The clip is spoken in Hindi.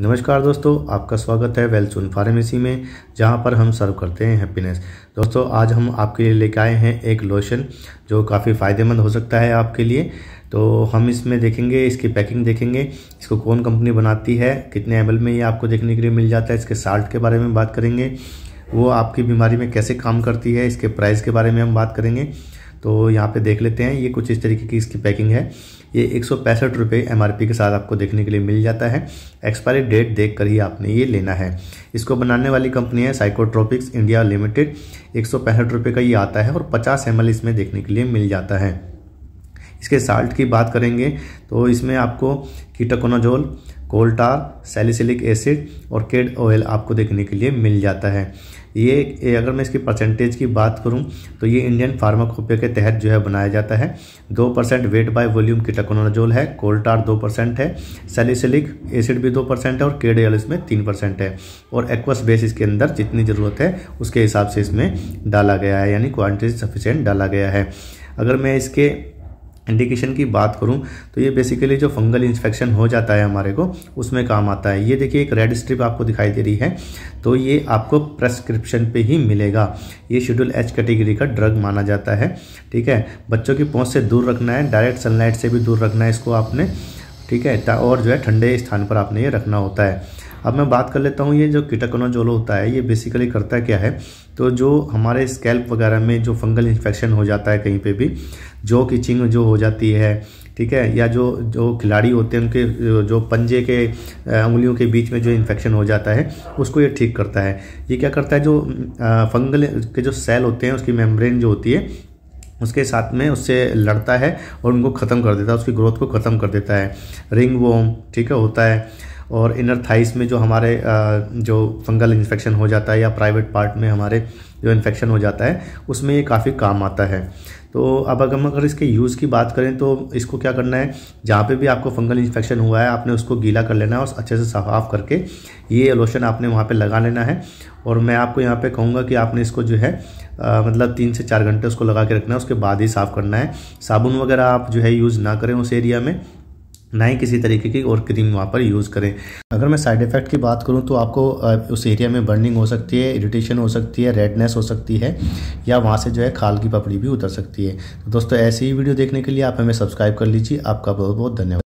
नमस्कार दोस्तों आपका स्वागत है वेल्सून फार्मेसी में जहां पर हम सर्व करते हैं हैप्पीनेस दोस्तों आज हम आपके लिए लेके आए हैं एक लोशन जो काफ़ी फ़ायदेमंद हो सकता है आपके लिए तो हम इसमें देखेंगे इसकी पैकिंग देखेंगे इसको कौन कंपनी बनाती है कितने एम में ये आपको देखने के लिए मिल जाता है इसके साल्ट के बारे में बात करेंगे वो आपकी बीमारी में कैसे काम करती है इसके प्राइस के बारे में हम बात करेंगे तो यहाँ पे देख लेते हैं ये कुछ इस तरीके की इसकी पैकिंग है ये एक सौ पैंसठ रुपये एम के साथ आपको देखने के लिए मिल जाता है एक्सपायरी डेट देख कर ही आपने ये लेना है इसको बनाने वाली कंपनी है साइकोट्रोपिक्स इंडिया लिमिटेड एक सौ का ये आता है और पचास एम इसमें देखने के लिए मिल जाता है इसके साल्ट की बात करेंगे तो इसमें आपको कीटाकोनाजोल कोल्टार सेलिसिलिक एसिड और केड ऑयल आपको देखने के लिए मिल जाता है ये, अगर मैं इसकी परसेंटेज की बात करूं तो ये इंडियन फार्माकोपिया के तहत जो है बनाया जाता है दो परसेंट वेट बाय वॉल्यूम टकोनाजोल है कोल्टार दो परसेंट है सेलिसिलिक एसिड भी दो परसेंट है और केडेल इसमें तीन परसेंट है और एक्वस बेस इसके अंदर जितनी ज़रूरत है उसके हिसाब से इसमें डाला गया है यानी क्वान्टिटी सफिशेंट डाला गया है अगर मैं इसके इंडिकेशन की बात करूं तो ये बेसिकली जो फंगल इन्फेक्शन हो जाता है हमारे को उसमें काम आता है ये देखिए एक रेड स्ट्रिप आपको दिखाई दे रही है तो ये आपको प्रेस्क्रिप्शन पे ही मिलेगा ये शेड्यूल एच कैटेगरी का ड्रग माना जाता है ठीक है बच्चों की पहुँच से दूर रखना है डायरेक्ट सनलाइट से भी दूर रखना है इसको आपने ठीक है और जो है ठंडे स्थान पर आपने ये रखना होता है अब मैं बात कर लेता हूँ ये जो कीटाकोनाजोल होता है ये बेसिकली करता क्या है तो जो हमारे स्कैल्प वगैरह में जो फंगल इन्फेक्शन हो जाता है कहीं पे भी जो किचिंग जो हो जाती है ठीक है या जो जो खिलाड़ी होते हैं उनके जो पंजे के उंगलियों के बीच में जो इन्फेक्शन हो जाता है उसको ये ठीक करता है ये क्या करता है जो फंगल के जो सेल होते हैं उसकी मेम्ब्रेन जो होती है उसके साथ में उससे लड़ता है और उनको ख़त्म कर देता है उसकी ग्रोथ को ख़त्म कर देता है रिंग वोम ठीक है होता है और इनर थाइस में जो हमारे जो फंगल इन्फेक्शन हो जाता है या प्राइवेट पार्ट में हमारे जो इन्फेक्शन हो जाता है उसमें ये काफ़ी काम आता है तो अब अगर हम अगर इसके यूज़ की बात करें तो इसको क्या करना है जहाँ पे भी आपको फंगल इन्फेक्शन हुआ है आपने उसको गीला कर लेना है और अच्छे से साफ करके ये लोशन आपने वहाँ पे लगा लेना है और मैं आपको यहाँ पे कहूँगा कि आपने इसको जो है आ, मतलब तीन से चार घंटे उसको लगा के रखना है उसके बाद ही साफ़ करना है साबुन वगैरह आप जो है यूज़ ना करें उस एरिया में ना ही किसी तरीके की और क्रीम वहाँ पर यूज़ करें अगर मैं साइड इफ़ेक्ट की बात करूँ तो आपको उस एरिया में बर्निंग हो सकती है इरिटेशन हो सकती है रेडनेस हो सकती है या वहाँ से जो है खाल की पपड़ी भी उतर सकती है तो दोस्तों ऐसी ही वीडियो देखने के लिए आप हमें सब्सक्राइब कर लीजिए आपका बहुत बहुत धन्यवाद